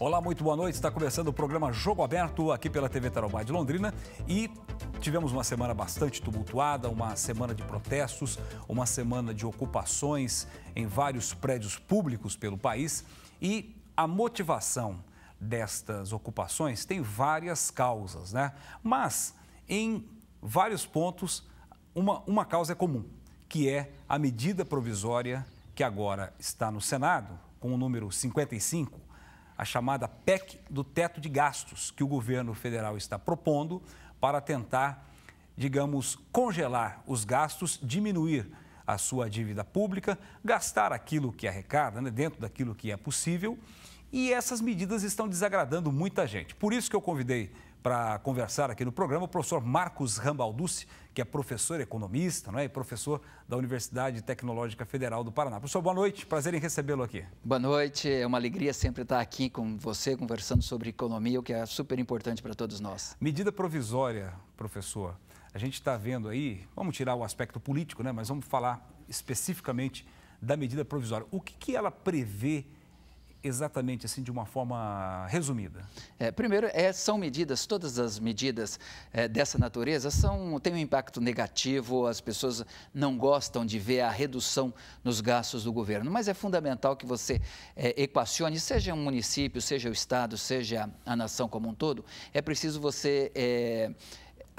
Olá, muito boa noite. Está começando o programa Jogo Aberto aqui pela TV Tarobá de Londrina e tivemos uma semana bastante tumultuada, uma semana de protestos, uma semana de ocupações em vários prédios públicos pelo país e a motivação destas ocupações tem várias causas, né? Mas em vários pontos uma, uma causa é comum, que é a medida provisória que agora está no Senado, com o número 55 a chamada PEC do teto de gastos que o governo federal está propondo para tentar, digamos, congelar os gastos, diminuir a sua dívida pública, gastar aquilo que é arrecada, né, dentro daquilo que é possível. E essas medidas estão desagradando muita gente. Por isso que eu convidei para conversar aqui no programa o professor Marcos Rambalducci, que é professor economista não é? e professor da Universidade Tecnológica Federal do Paraná. Professor, boa noite, prazer em recebê-lo aqui. Boa noite, é uma alegria sempre estar aqui com você, conversando sobre economia, o que é super importante para todos nós. Medida provisória, professor, a gente está vendo aí, vamos tirar o aspecto político, né? mas vamos falar especificamente da medida provisória. O que, que ela prevê exatamente assim de uma forma resumida? É, primeiro, é, são medidas, todas as medidas é, dessa natureza são, têm um impacto negativo, as pessoas não gostam de ver a redução nos gastos do governo, mas é fundamental que você é, equacione, seja um município, seja o Estado, seja a nação como um todo, é preciso você é,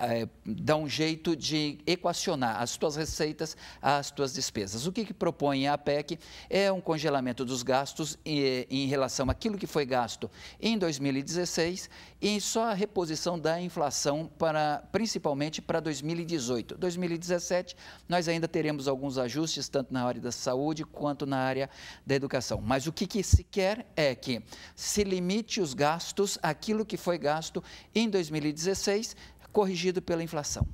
é, dá um jeito de equacionar as tuas receitas às tuas despesas. O que, que propõe a PEC é um congelamento dos gastos em relação àquilo que foi gasto em 2016 e só a reposição da inflação para principalmente para 2018. 2017 nós ainda teremos alguns ajustes tanto na área da saúde quanto na área da educação. Mas o que, que se quer é que se limite os gastos àquilo que foi gasto em 2016 corrigido pela inflação.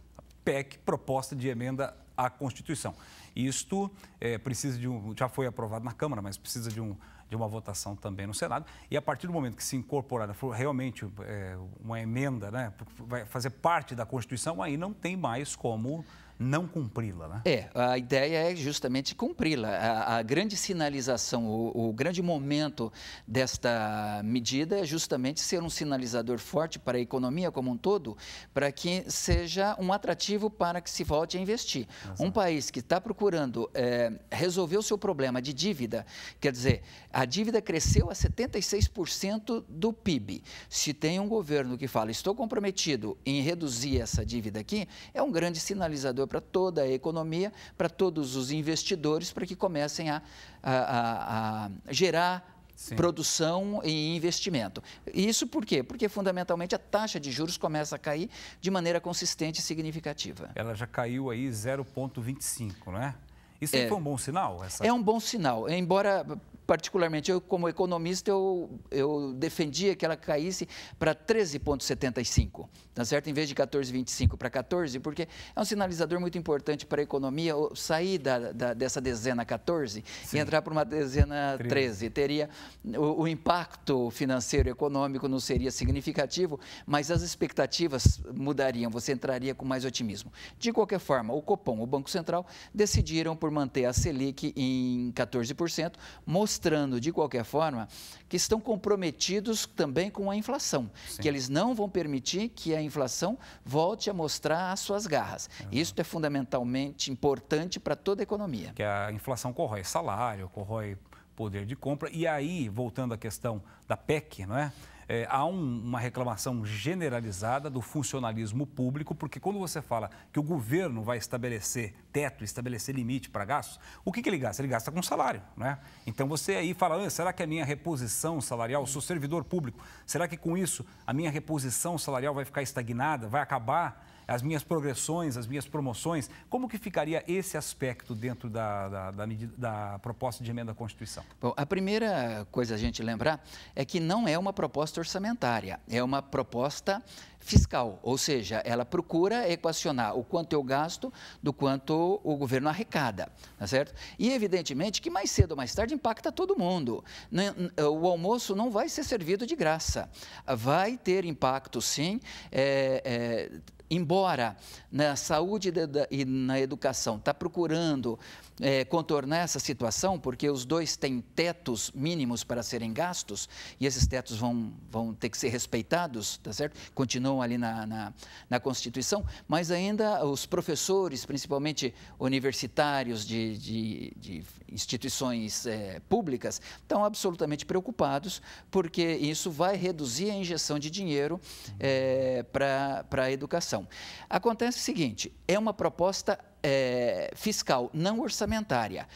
PEC, proposta de emenda à Constituição. Isto é, precisa de um. Já foi aprovado na Câmara, mas precisa de, um, de uma votação também no Senado. E a partir do momento que se incorporar for realmente é, uma emenda, né, vai fazer parte da Constituição, aí não tem mais como não cumpri-la, né? É, a ideia é justamente cumpri-la. A, a, grande sinalização, o, o, grande momento desta medida é justamente ser um sinalizador forte para a economia como um todo, para que seja um atrativo para que se volte a investir. Exato. Um país que está procurando é, resolver o seu problema de dívida, quer dizer, a dívida cresceu a 76% do PIB. Se tem um governo que fala, estou comprometido em reduzir essa dívida aqui, é um grande sinalizador saudável para toda a economia, para todos os investidores, para que comecem a, a, a, a gerar Sim. produção e investimento. Isso por quê? Porque fundamentalmente a taxa de juros começa a cair de maneira consistente e significativa. Ela já caiu aí 0,25, não é? Isso é, foi um bom sinal? Essa... É um bom sinal, embora particularmente, eu como economista, eu, eu defendia que ela caísse para 13,75, tá certo? Em vez de 14,25 para 14, porque é um sinalizador muito importante para a economia sair da, da dessa dezena 14 Sim. e entrar para uma dezena 13. 13. Teria o, o, impacto financeiro econômico não seria significativo, mas as expectativas mudariam, você entraria com mais otimismo. De qualquer forma, o Copom, o Banco Central, decidiram por manter a Selic em 14%, mostrando mostrando, de qualquer forma, que estão comprometidos também com a inflação, Sim. que eles não vão permitir que a inflação volte a mostrar as suas garras. Uhum. Isso é fundamentalmente importante para toda a economia. Que a inflação corrói salário, corrói poder de compra. E aí, voltando à questão da PEC, não é? é, há um, uma reclamação generalizada do funcionalismo público, porque quando você fala que o governo vai estabelecer teto, estabelecer limite para gastos, o que, que ele gasta? Ele gasta com salário, né? Então você aí fala, ah, será que a minha reposição salarial, sou servidor público, será que com isso a minha reposição salarial vai ficar estagnada, vai acabar? as minhas progressões, as minhas promoções, como que ficaria esse aspecto dentro da, da, da, medida, da proposta de emenda à Constituição? Bom, a primeira coisa a gente lembrar é que não é uma proposta orçamentária, é uma proposta fiscal, ou seja, ela procura equacionar o quanto eu gasto do quanto o governo arrecada, tá certo? E evidentemente que mais cedo ou mais tarde impacta todo mundo. Né, o almoço não vai ser servido de graça, vai ter impacto sim. É, é, embora na saúde e na educação está procurando é, contornar essa situação, porque os dois têm tetos mínimos para serem gastos, e esses tetos vão, vão ter que ser respeitados, tá certo? Continuam ali na, na, na Constituição, mas ainda os professores, principalmente universitários de, de, de instituições é, públicas, estão absolutamente preocupados, porque isso vai reduzir a injeção de dinheiro é, para a educação inflação. Acontece o seguinte: é uma proposta é, fiscal não orçamentária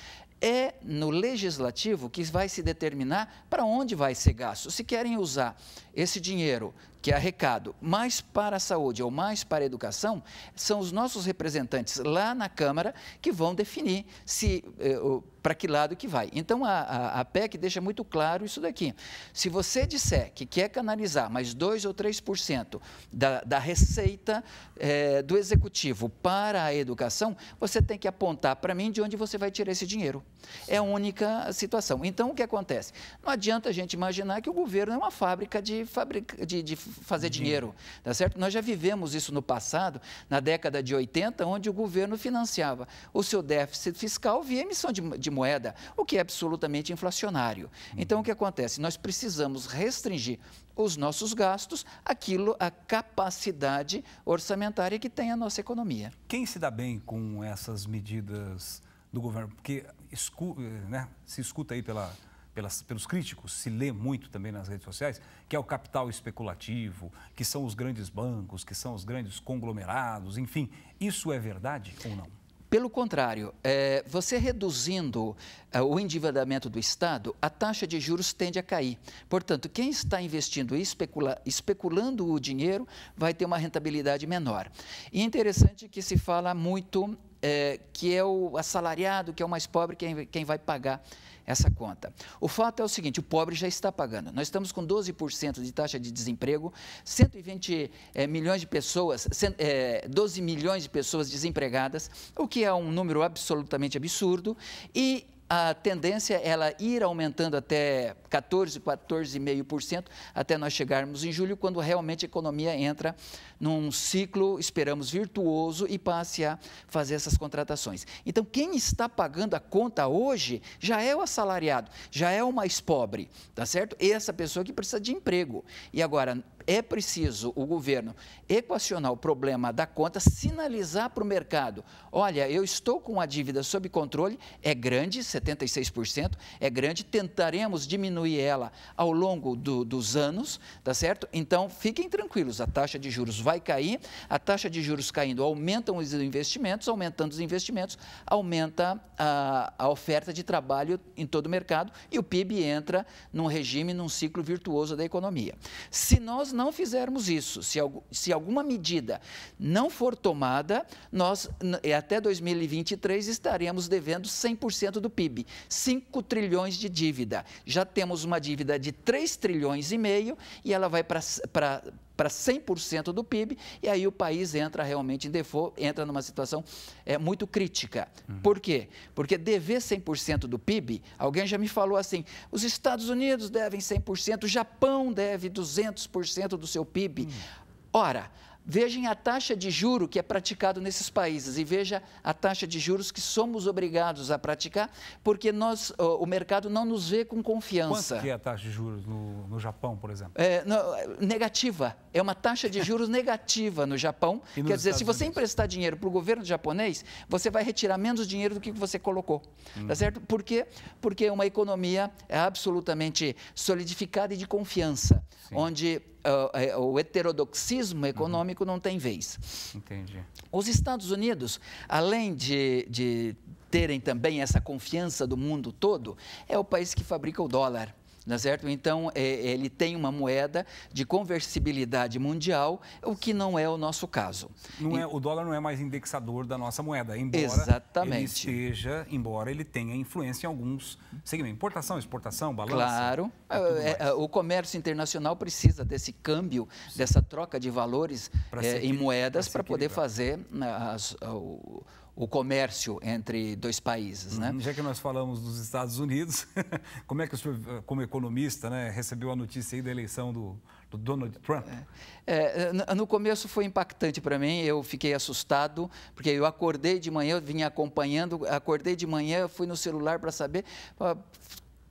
é no legislativo que vai se determinar para onde vai ser gasto. Se querem usar esse dinheiro que é arrecado mais para a saúde ou mais para a educação, são os nossos representantes lá na Câmara que vão definir se eh, para que lado que vai. Então, a, a, a, PEC deixa muito claro isso daqui. Se você disser que quer canalizar mais 2 ou 3% da, da receita é, do executivo para a educação, você tem que apontar para mim de onde você vai tirar esse dinheiro. É a única situação. Então, o que acontece? Não adianta a gente imaginar que o governo é uma fábrica de, fabrica, de, de fazer dinheiro, tá certo? Nós já vivemos isso no passado, na década de 80, onde o governo financiava o seu déficit fiscal via emissão de, de moeda, o que é absolutamente inflacionário. Então, o que acontece? Nós precisamos restringir os nossos gastos aquilo a capacidade orçamentária que tem a nossa economia. Quem se dá bem com essas medidas do governo? Porque escu né, se escuta aí pela, pelas, pelos críticos, se lê muito também nas redes sociais, que é o capital especulativo, que são os grandes bancos, que são os grandes conglomerados, enfim. Isso é verdade ou não? Pelo contrário, é, você reduzindo é, o endividamento do Estado, a taxa de juros tende a cair. Portanto, quem está investindo e especula, especulando o dinheiro vai ter uma rentabilidade menor. E é interessante que se fala muito é, que é o assalariado, que é o mais pobre, quem, quem vai pagar essa conta. O fato é o seguinte: o pobre já está pagando. Nós estamos com 12% de taxa de desemprego, 120 é, milhões de pessoas, 12 é, milhões de pessoas desempregadas, o que é um número absolutamente absurdo, e a tendência é ela ir aumentando até 14, 14,5% até nós chegarmos em julho, quando realmente a economia entra num ciclo, esperamos, virtuoso e passe a fazer essas contratações. Então, quem está pagando a conta hoje já é o assalariado, já é o mais pobre, tá certo? Essa pessoa que precisa de emprego. E agora, é preciso o governo equacionar o problema da conta, sinalizar para o mercado: olha, eu estou com a dívida sob controle, é grande, 76%, é grande, tentaremos diminuir ela ao longo do, dos anos, tá certo? Então, fiquem tranquilos, a taxa de juros vai cair, a taxa de juros caindo aumentam os investimentos, aumentando os investimentos, aumenta a, a oferta de trabalho em todo o mercado e o PIB entra num regime, num ciclo virtuoso da economia. Se nós não fizermos isso, se, se alguma medida não for tomada, nós até 2023 estaremos devendo 100% do PIB, 5 trilhões de dívida. Já temos uma dívida de 3 trilhões e meio e ela vai para para 100% do PIB, e aí o país entra realmente em default, entra numa situação é, muito crítica. Uhum. Por quê? Porque dever 100% do PIB, alguém já me falou assim, os Estados Unidos devem 100%, o Japão deve 200% do seu PIB. Uhum. Ora, Vejam a taxa de juro que é praticado nesses países e veja a taxa de juros que somos obrigados a praticar, porque nós, o mercado não nos vê com confiança. Quanto que é a taxa de juros no, no Japão, por exemplo? É, no, é, negativa. É uma taxa de juros negativa no Japão. Quer dizer, Estados se você Unidos? emprestar dinheiro para o governo japonês, você vai retirar menos dinheiro do que você colocou. Hum. Tá uhum. certo? Por quê? Porque é uma economia é absolutamente solidificada e de confiança, Sim. onde uh, o heterodoxismo econômico uhum não tem vez. Entendi. Os Estados Unidos, além de, de terem também essa confiança do mundo todo, é o país que fabrica o dólar. Tá certo? Então, é, ele tem uma moeda de conversibilidade mundial, o que não é o nosso caso. Não é, o dólar não é mais indexador da nossa moeda, embora Exatamente. ele esteja, embora ele tenha influência em alguns segmentos. Importação, exportação, balanço. Claro, é, é, é o comércio internacional precisa desse câmbio, Sim. dessa troca de valores é, em moedas para poder fazer né, as, o o comércio entre dois países. Né? Uhum. Já que nós falamos dos Estados Unidos, como é que o senhor, eh, como economista, né, recebeu a notícia aí da eleição do, do Donald Trump? É, é, no começo foi impactante para mim, eu fiquei assustado, porque eu acordei de manhã, eu vinha acompanhando, acordei de manhã, fui no celular para saber,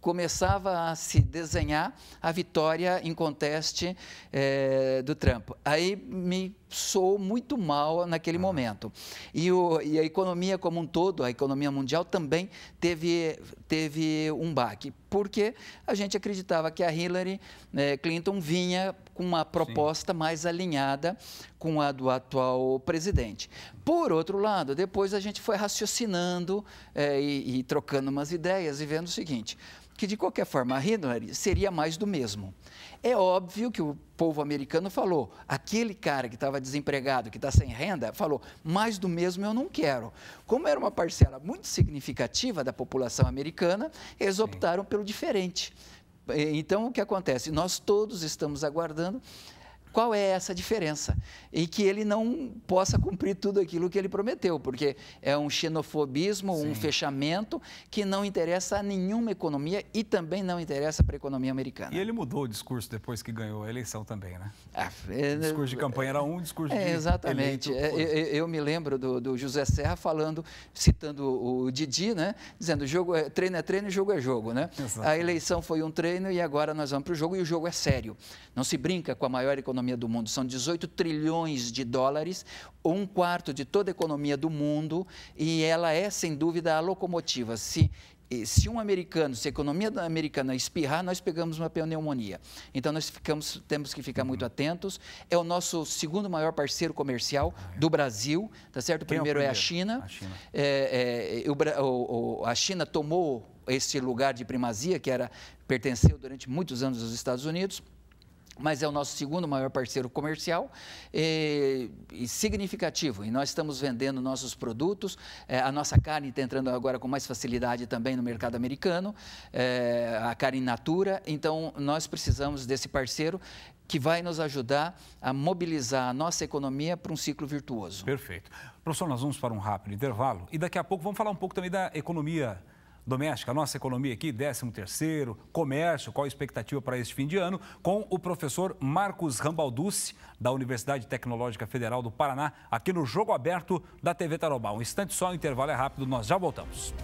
começava a se desenhar a vitória em conteste é, do Trump. Aí me soou muito mal naquele ah. momento. E, o, e a economia como um todo, a economia mundial também teve, teve um baque, porque a gente acreditava que a Hillary né, Clinton vinha com uma proposta Sim. mais alinhada com a do atual presidente. Por outro lado, depois a gente foi raciocinando é, e, e trocando umas ideias e vendo o seguinte, que de qualquer forma a Hillary seria mais do mesmo. É óbvio que o povo americano falou, aquele cara que estava desempregado, que está sem renda, falou, mais do mesmo eu não quero. Como era uma parcela muito significativa da população americana, eles optaram pelo diferente. Então, o que acontece? Nós todos estamos aguardando qual é essa diferença e que ele não possa cumprir tudo aquilo que ele prometeu, porque é um xenofobismo, Sim. um fechamento que não interessa a nenhuma economia e também não interessa para a economia americana. E ele mudou o discurso depois que ganhou a eleição também, né? Ah, é, o discurso de campanha era um, discurso é, de Exatamente. Eleito, é, eu, eu, me lembro do, do, José Serra falando, citando o Didi, né? Dizendo, jogo é, treino é treino, jogo é jogo, né? A eleição foi um treino e agora nós vamos para o jogo e o jogo é sério. Não se brinca com a maior economia economia do mundo. São 18 trilhões de dólares, um quarto de toda a economia do mundo, e ela é, sem dúvida, a locomotiva. Se eh, se um americano, se a economia americana espirrar, nós pegamos uma pneumonia. Então nós ficamos, temos que ficar muito uhum. atentos. É o nosso segundo maior parceiro comercial do Brasil, tá certo? O primeiro é, o primeiro? é, a China. A China, é, é, o, o, a China tomou esse lugar de primazia que era pertenceu durante muitos anos aos Estados Unidos mas é o nosso segundo maior parceiro comercial e, eh, e significativo. E nós estamos vendendo nossos produtos, é, a nossa carne está entrando agora com mais facilidade também no mercado americano, é, a carne natura. Então, nós precisamos desse parceiro que vai nos ajudar a mobilizar a nossa economia para um ciclo virtuoso. Perfeito. Professor, nós vamos para um rápido intervalo e daqui a pouco vamos falar um pouco também da economia doméstica, nossa economia aqui, 13º, comércio, qual a expectativa para este fim de ano, com o professor Marcos Rambalducci, da Universidade Tecnológica Federal do Paraná, aqui no Jogo Aberto da TV Tarobá. Um instante só, o intervalo é rápido, nós já voltamos.